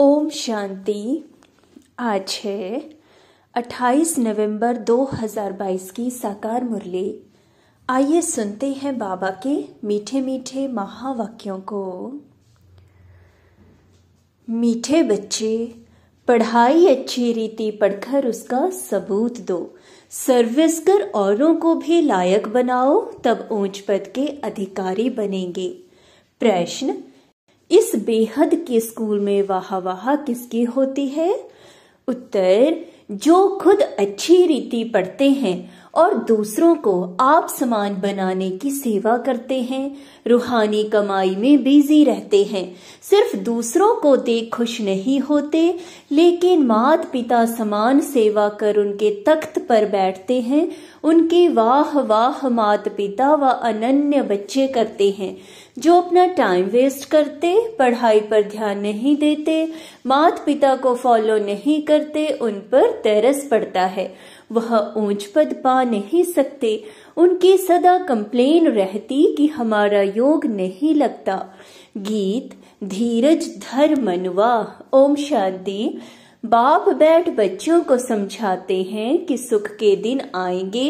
ओम शांति आज है 28 नवंबर 2022 की साकार मुरली आइए सुनते हैं बाबा के मीठे मीठे महावाक्यों को मीठे बच्चे पढ़ाई अच्छी रीति पढ़कर उसका सबूत दो सर्विस कर औरों को भी लायक बनाओ तब ऊंच पद के अधिकारी बनेंगे प्रश्न इस बेहद के स्कूल में वाह वाह किसकी होती है उत्तर जो खुद अच्छी रीति पढ़ते हैं और दूसरों को आप समान बनाने की सेवा करते हैं रूहानी कमाई में बिजी रहते हैं सिर्फ दूसरों को देख खुश नहीं होते लेकिन मात पिता समान सेवा कर उनके तख्त पर बैठते हैं उनके वाह वाह मात पिता व वा अनन्य बच्चे करते हैं जो अपना टाइम वेस्ट करते पढ़ाई पर ध्यान नहीं देते मात पिता को फॉलो नहीं करते उन पर तरस पड़ता है वह ऊंच पद पा नहीं सकते उनकी सदा कंप्लेन रहती कि हमारा योग नहीं लगता गीत धीरज धर मनवा ओम शांति बाप बैठ बच्चों को समझाते हैं कि सुख के दिन आएंगे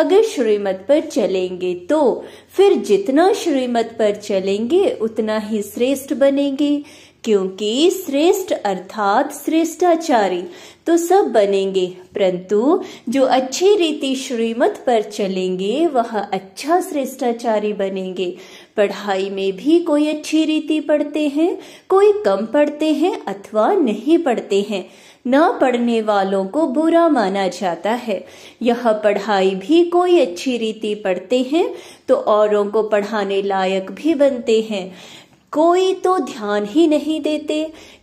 अगर श्रीमत पर चलेंगे तो फिर जितना श्रीमत पर चलेंगे उतना ही श्रेष्ठ बनेंगे क्योंकि श्रेष्ठ अर्थात श्रेष्ठाचारी तो सब बनेंगे परंतु जो अच्छी रीति श्रीमत पर चलेंगे वह अच्छा श्रेष्ठाचारी बनेंगे पढ़ाई में भी कोई अच्छी रीति पढ़ते हैं कोई कम पढ़ते हैं अथवा नहीं पढ़ते हैं न पढ़ने वालों को बुरा माना जाता है यह पढ़ाई भी कोई अच्छी रीति पढ़ते हैं तो औरों को पढ़ाने लायक भी बनते हैं कोई तो ध्यान ही नहीं देते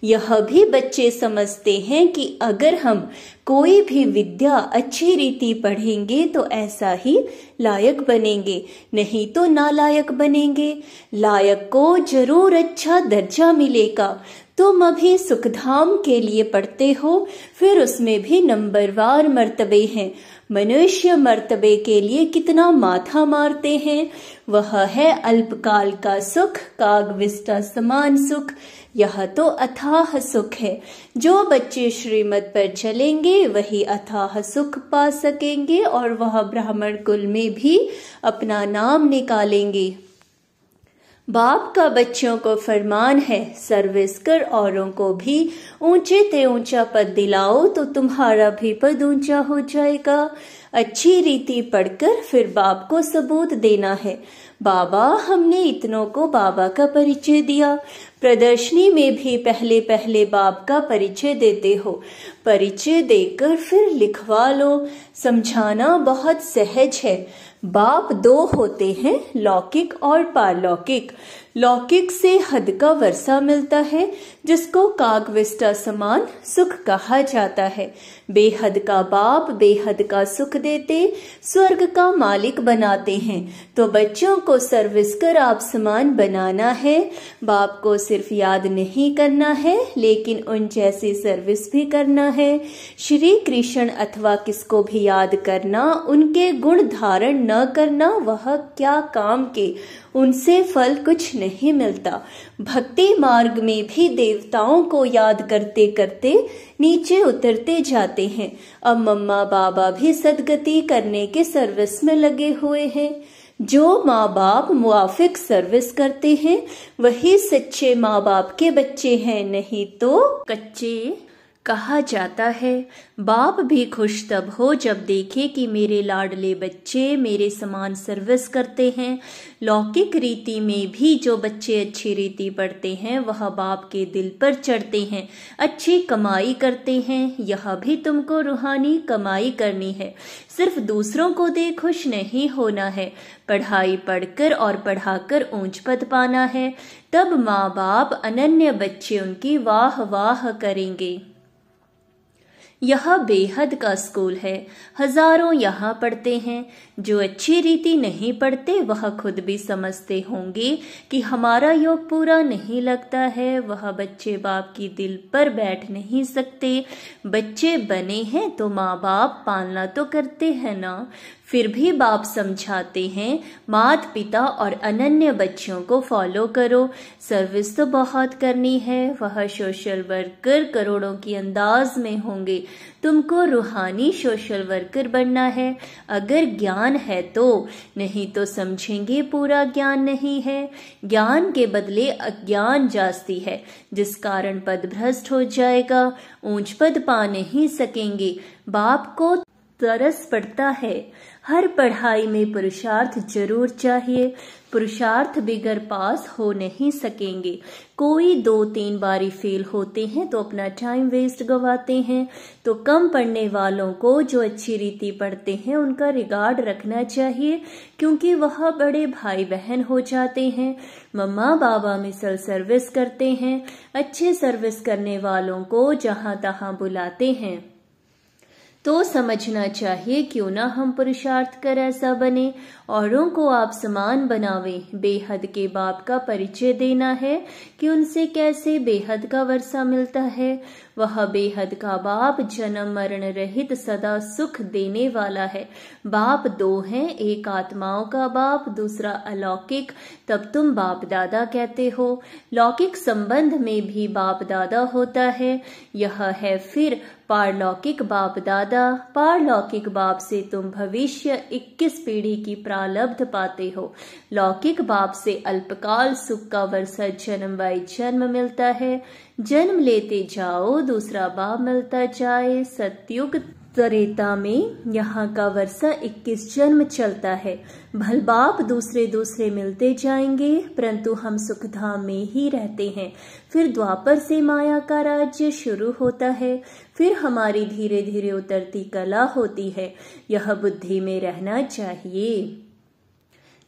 यह भी बच्चे समझते हैं कि अगर हम कोई भी विद्या अच्छी रीति पढ़ेंगे तो ऐसा ही लायक बनेंगे नहीं तो नालायक बनेंगे लायक को जरूर अच्छा दर्जा मिलेगा तुम अभी सुखधाम के लिए पढ़ते हो फिर उसमें भी नंबरवार मर्तबे हैं मनुष्य मर्तबे के लिए कितना माथा मारते हैं वह है अल्पकाल का सुख कागविष्टा समान सुख यह तो अथाह सुख है जो बच्चे श्रीमद पर चलेंगे वही अथाह सुख पा सकेंगे और वह ब्राह्मण कुल में भी अपना नाम निकालेंगे बाप का बच्चों को फरमान है सर्विस कर औरों को भी ऊंचे ते ऊंचा पद दिलाओ तो तुम्हारा भी पद ऊंचा हो जाएगा अच्छी रीति पढ़कर फिर बाप को सबूत देना है बाबा हमने इतनों को बाबा का परिचय दिया प्रदर्शनी में भी पहले पहले बाप का परिचय देते हो परिचय देकर फिर लिखवा लो समझाना बहुत सहज है बाप दो होते हैं लौकिक और पारलौकिक लौकिक से हद का वर्षा मिलता है जिसको कागविष्टा समान सुख कहा जाता है बेहद का बाप बेहद का सुख देते स्वर्ग का मालिक बनाते हैं तो बच्चों को सर्विस कर आप समान बनाना है बाप को सिर्फ याद नहीं करना है लेकिन उन जैसी सर्विस भी करना है श्री कृष्ण अथवा किसको भी याद करना उनके गुण धारण न करना वह क्या काम के उनसे फल कुछ नहीं मिलता भक्ति मार्ग में भी देवताओं को याद करते करते नीचे उतरते जाते हैं अब मम्मा बाबा भी सदगति करने के सर्विस में लगे हुए हैं जो माँ बाप मुआफिक सर्विस करते हैं वही सच्चे माँ बाप के बच्चे हैं नहीं तो कच्चे कहा जाता है बाप भी खुश तब हो जब देखे कि मेरे लाडले बच्चे मेरे समान सर्विस करते हैं लौकिक रीति में भी जो बच्चे अच्छी रीति पढ़ते हैं वह बाप के दिल पर चढ़ते हैं अच्छी कमाई करते हैं यह भी तुमको रूहानी कमाई करनी है सिर्फ दूसरों को दे खुश नहीं होना है पढ़ाई पढ़कर और पढ़ाकर ऊंच पद पाना है तब माँ बाप अनन्य बच्चे उनकी वाह वाह करेंगे यह बेहद का स्कूल है हजारों यहाँ पढ़ते हैं जो अच्छी रीति नहीं पढ़ते वह खुद भी समझते होंगे कि हमारा योग पूरा नहीं लगता है वह बच्चे बाप की दिल पर बैठ नहीं सकते बच्चे बने हैं तो माँ बाप पालना तो करते हैं ना फिर भी बाप समझाते हैं मात पिता और अनन्य बच्चों को फॉलो करो सर्विस तो बहुत करनी है वह सोशल वर्कर करोड़ों की अंदाज में होंगे तुमको रूहानी सोशल वर्कर बनना है अगर ज्ञान है तो नहीं तो समझेंगे पूरा ज्ञान नहीं है ज्ञान के बदले अज्ञान जास्ती है जिस कारण पद भ्रष्ट हो जाएगा ऊंच पद पा नहीं सकेंगे बाप को तरस पड़ता है हर पढ़ाई में पुरुषार्थ जरूर चाहिए पुरुषार्थ बिगर पास हो नहीं सकेंगे कोई दो तीन बारी फेल होते हैं तो अपना टाइम वेस्ट गवाते हैं तो कम पढ़ने वालों को जो अच्छी रीति पढ़ते हैं उनका रिगार्ड रखना चाहिए क्योंकि वह बड़े भाई बहन हो जाते हैं मम्मा बाबा मिसल सर्विस करते हैं अच्छे सर्विस करने वालों को जहाँ तहाँ बुलाते हैं तो समझना चाहिए क्यों ना हम पुरुषार्थ कर ऐसा बने औरों को आप समान बनावे बेहद के बाप का परिचय देना है कि उनसे कैसे बेहद का वर्षा मिलता है वह बेहद का बाप जन्म मरण रहित सदा सुख देने वाला है बाप दो हैं एक आत्माओं का बाप दूसरा अलौकिक तब तुम बाप दादा कहते हो लौकिक संबंध में भी बाप दादा होता है यह है फिर पारलौकिक बाप दादा पारलौकिक बाप से तुम भविष्य 21 पीढ़ी की प्रालब्ध पाते हो लौकिक बाप से अल्पकाल सुख का वर्षा जन्म बाई जन्म मिलता है जन्म लेते जाओ दूसरा बाप मिलता जाए सत्युग त्रेता में यहाँ का वर्षा 21 जन्म चलता है भल बाप दूसरे दूसरे मिलते जाएंगे परंतु हम सुखधाम में ही रहते हैं फिर द्वापर से माया का राज्य शुरू होता है फिर हमारी धीरे धीरे उतरती कला होती है यह बुद्धि में रहना चाहिए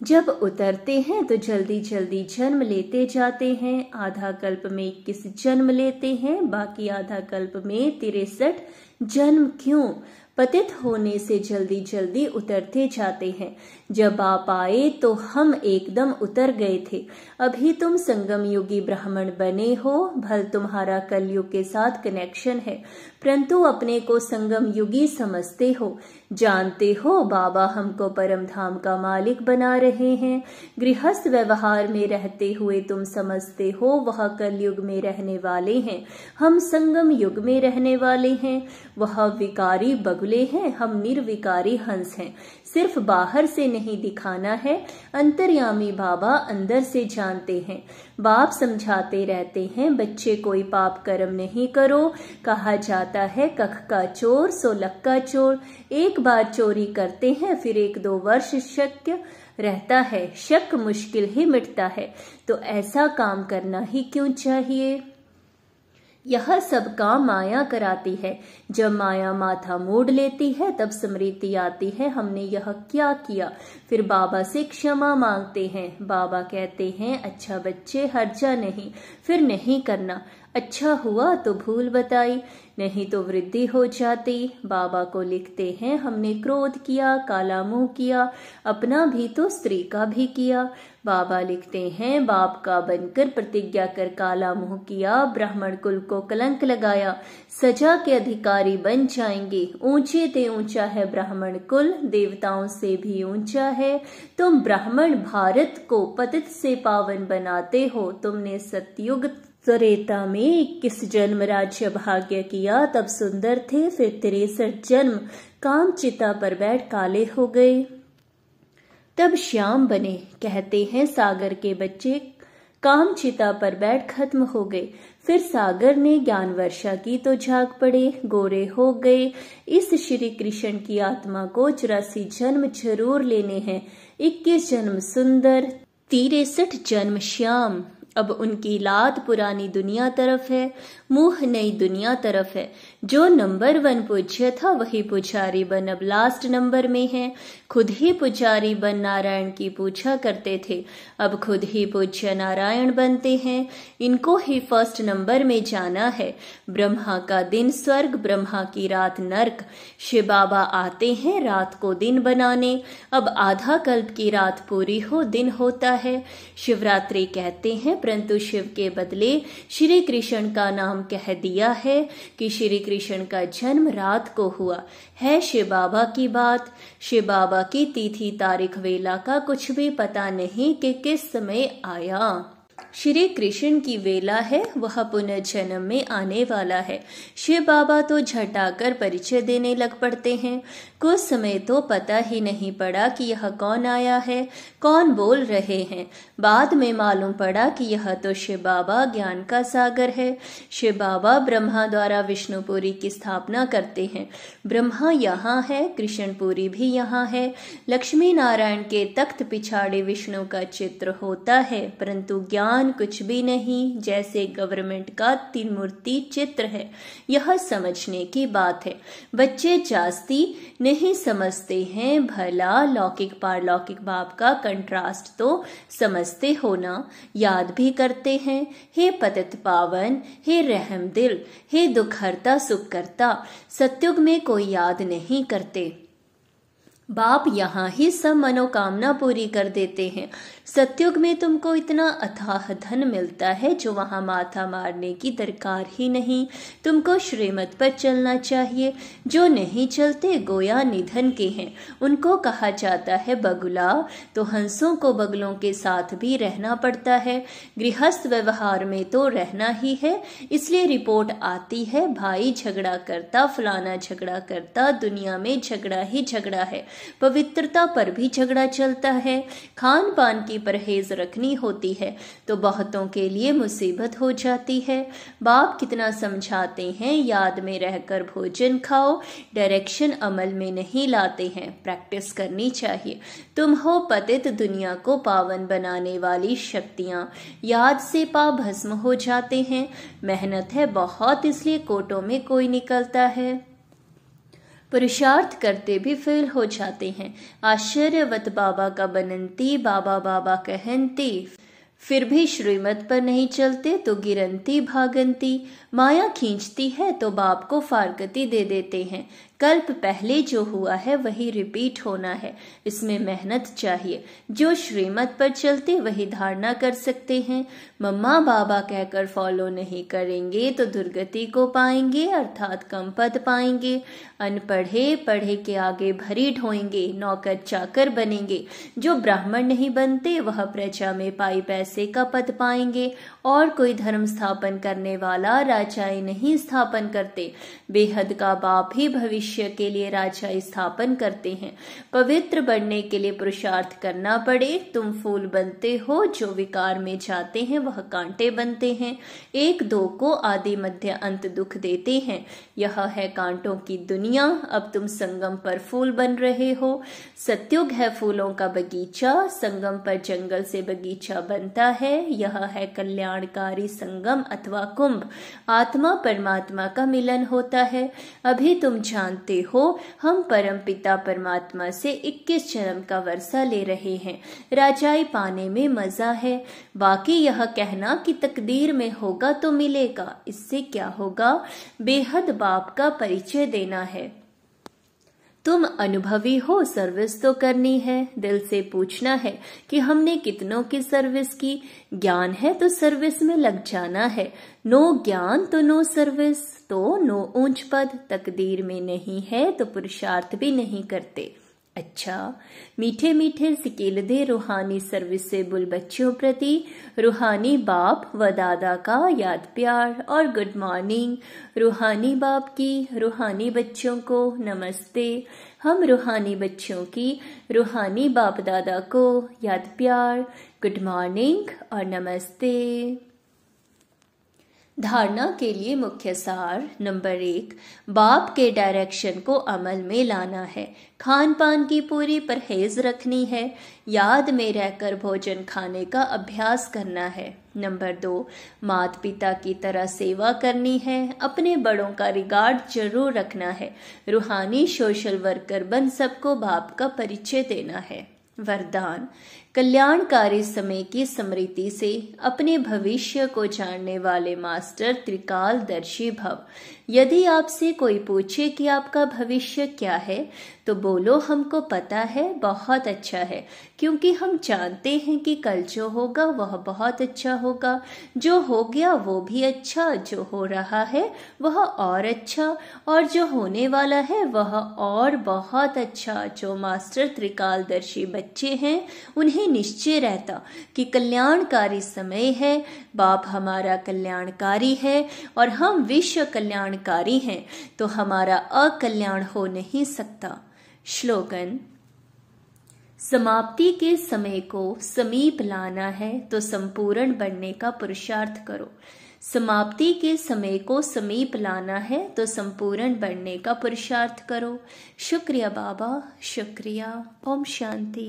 जब उतरते हैं तो जल्दी जल्दी जन्म लेते जाते हैं आधा कल्प में इक्कीस जन्म लेते हैं बाकी आधा कल्प में तिरसठ जन्म क्यों पतित होने से जल्दी जल्दी उतरते जाते हैं जब आप आए तो हम एकदम उतर गए थे अभी तुम संगम योगी ब्राह्मण बने हो भल तुम्हारा कलयुग के साथ कनेक्शन है परंतु अपने को संगम योगी समझते हो जानते हो बाबा हमको परम धाम का मालिक बना रहे हैं गृहस्थ व्यवहार में रहते हुए तुम समझते हो वह कलयुग में रहने वाले हैं हम संगम युग में रहने वाले हैं वह विकारी बगुले हैं हम निर्विकारी हंस हैं सिर्फ बाहर से नहीं दिखाना है अंतर्यामी बाबा अंदर से जानते हैं बाप समझाते रहते हैं बच्चे कोई पाप कर्म नहीं करो कहा जाता है कख का चोर सो लख का चोर एक बार चोरी करते हैं फिर एक दो वर्ष शक रहता है शक मुश्किल ही मिटता है तो ऐसा काम करना ही क्यों चाहिए यह सब काम माया कराती है जब माया माथा मोड़ लेती है तब स्मृति आती है हमने यह क्या किया फिर बाबा से क्षमा मांगते हैं बाबा कहते हैं अच्छा बच्चे हर्जा नहीं फिर नहीं करना अच्छा हुआ तो भूल बताई नहीं तो वृद्धि हो जाती बाबा को लिखते हैं हमने क्रोध किया काला मुंह किया अपना भी तो स्त्री का भी किया बाबा लिखते हैं बाप का बनकर प्रतिज्ञा कर काला मुंह किया ब्राह्मण कुल को कलंक लगाया सजा के अधिकारी बन जाएंगे ऊंचे ते ऊंचा है ब्राह्मण कुल देवताओं से भी ऊंचा है तुम ब्राह्मण भारत को पतित से पावन बनाते हो तुमने सतयुग त्रेता में इक्कीस जन्म राज्य भाग्य किया तब सुंदर थे फिर तिरसठ जन्म काम चिता पर बैठ काले हो गए तब श्याम बने कहते हैं सागर के बच्चे काम चिता पर बैठ खत्म हो गए फिर सागर ने ज्ञान वर्षा की तो झाग पड़े गोरे हो गए इस श्री कृष्ण की आत्मा को चौरासी जन्म जरूर लेने हैं इक्कीस जन्म सुंदर तिरसठ जन्म श्याम अब उनकी लात पुरानी दुनिया तरफ है मुंह नई दुनिया तरफ है जो नंबर वन पूज्य था वही पुजारी बन अब लास्ट नंबर में है खुद ही पुजारी बन नारायण की पूजा करते थे अब खुद ही पूज्य नारायण बनते हैं इनको ही फर्स्ट नंबर में जाना है ब्रह्मा का दिन स्वर्ग ब्रह्मा की रात नर्क शिव बाबा आते हैं रात को दिन बनाने अब आधा कल्प की रात पूरी हो दिन होता है शिवरात्रि कहते हैं परंतु शिव के बदले श्री कृष्ण का नाम कह दिया है कि श्री कृष्ण का जन्म रात को हुआ है शिव बाबा की बात शिव बाबा की तिथि तारीख वेला का कुछ भी पता नहीं कि किस समय आया श्री कृष्ण की वेला है वह पुनर्जन्म में आने वाला है शिव बाबा तो झटाकर परिचय देने लग पड़ते हैं कुछ समय तो पता ही नहीं पड़ा कि यह कौन आया है कौन बोल रहे हैं बाद में मालूम पड़ा कि यह तो शिव बाबा ज्ञान का सागर है शिव बाबा ब्रह्मा द्वारा विष्णुपुरी की स्थापना करते हैं ब्रह्मा यहाँ है कृष्णपुरी भी यहाँ है लक्ष्मी नारायण के तख्त पिछाड़े विष्णु का चित्र होता है परंतु ज्ञान भगवान कुछ भी नहीं जैसे गवर्नमेंट का तीन मूर्ति चित्र है यह समझने की बात है बच्चे जास्ती नहीं समझते हैं भला लौकिक पारलौकिक बाप का कंट्रास्ट तो समझते होना याद भी करते हैं हे पतित पावन हे रहम दिल हे सुख सुखकर्ता सत्युग में कोई याद नहीं करते बाप यहाँ ही सब मनोकामना पूरी कर देते हैं सत्युग में तुमको इतना अथाह धन मिलता है जो वहाँ माथा मारने की दरकार ही नहीं तुमको श्रीमत पर चलना चाहिए जो नहीं चलते गोया निधन के हैं उनको कहा जाता है बगुला तो हंसों को बगलों के साथ भी रहना पड़ता है गृहस्थ व्यवहार में तो रहना ही है इसलिए रिपोर्ट आती है भाई झगड़ा करता फलाना झगड़ा करता दुनिया में झगड़ा ही झगड़ा है पवित्रता पर भी झगड़ा चलता है खान पान की परहेज रखनी होती है तो बहुतों के लिए मुसीबत हो जाती है बाप कितना समझाते हैं याद में रहकर भोजन खाओ डायरेक्शन अमल में नहीं लाते हैं प्रैक्टिस करनी चाहिए तुम हो पतित दुनिया को पावन बनाने वाली शक्तियाँ याद से पा भस्म हो जाते हैं मेहनत है बहुत इसलिए कोटों में कोई निकलता है पुरुषार्थ करते भी फेल हो जाते हैं आश्चर्यवत बाबा का बनंती बाबा बाबा कहंती फिर भी श्रीमत पर नहीं चलते तो गिरंती भागंती माया खींचती है तो बाप को फारकती दे देते हैं कल्प पहले जो हुआ है वही रिपीट होना है इसमें मेहनत चाहिए जो श्रीमत पर चलते वही धारणा कर सकते हैं मम्मा बाबा कहकर फॉलो नहीं करेंगे तो दुर्गति को पाएंगे अर्थात कम पद पाएंगे अनपढ़े पढ़े के आगे भरी ढोएंगे नौकर चाकर बनेंगे जो ब्राह्मण नहीं बनते वह प्रजा में पाई पैसे का पद पाएंगे और कोई धर्म स्थापन करने वाला राजाई नहीं स्थापन करते बेहद का बाप ही भविष्य के लिए राजाई स्थापन करते हैं पवित्र बनने के लिए पुरुषार्थ करना पड़े तुम फूल बनते हो जो विकार में जाते हैं वह कांटे बनते हैं एक दो को आदि मध्य अंत दुख देते हैं यह है कांटों की दुनिया अब तुम संगम पर फूल बन रहे हो सत्युग है फूलों का बगीचा संगम पर जंगल से बगीचा बनता है यह है कल्याण कल्याणकारी संगम अथवा कुंभ आत्मा परमात्मा का मिलन होता है अभी तुम जानते हो हम परम पिता परमात्मा से 21 जन्म का वर्षा ले रहे हैं राजाई पाने में मजा है बाकी यह कहना कि तकदीर में होगा तो मिलेगा इससे क्या होगा बेहद बाप का परिचय देना है तुम अनुभवी हो सर्विस तो करनी है दिल से पूछना है कि हमने कितनों की सर्विस की ज्ञान है तो सर्विस में लग जाना है नो ज्ञान तो नो सर्विस तो नो ऊंच पद तकदीर में नहीं है तो पुरुषार्थ भी नहीं करते अच्छा मीठे मीठे दे रूहानी सर्विसेबल बच्चों प्रति रूहानी बाप व दादा का याद प्यार और गुड मॉर्निंग रूहानी बाप की रूहानी बच्चों को नमस्ते हम रूहानी बच्चों की रूहानी बाप दादा को याद प्यार गुड मॉर्निंग और नमस्ते धारणा के लिए मुख्य सार नंबर एक बाप के डायरेक्शन को अमल में लाना है खान पान की पूरी परहेज रखनी है याद में रहकर भोजन खाने का अभ्यास करना है नंबर दो मात पिता की तरह सेवा करनी है अपने बड़ों का रिगार्ड जरूर रखना है रूहानी सोशल वर्कर बन सबको बाप का परिचय देना है वरदान कल्याणकारी समय की स्मृति से अपने भविष्य को जानने वाले मास्टर त्रिकालदर्शी भव यदि आपसे कोई पूछे कि आपका भविष्य क्या है तो बोलो हमको पता है बहुत अच्छा है क्योंकि हम जानते हैं कि कल जो होगा वह बहुत अच्छा होगा जो हो गया वो भी अच्छा जो हो रहा है वह और अच्छा और जो होने वाला है वह और बहुत अच्छा जो मास्टर त्रिकालदर्शी बच्चे हैं उन्हें निश्चय रहता कि कल्याणकारी समय है बाप हमारा कल्याणकारी है और हम विश्व कल्याण कल्याणकारी हैं तो हमारा अकल्याण हो नहीं सकता श्लोगन समाप्ति के समय को समीप लाना है तो संपूर्ण बनने का पुरुषार्थ करो समाप्ति के समय को समीप लाना है तो संपूर्ण बनने का पुरुषार्थ करो शुक्रिया बाबा शुक्रिया ओम शांति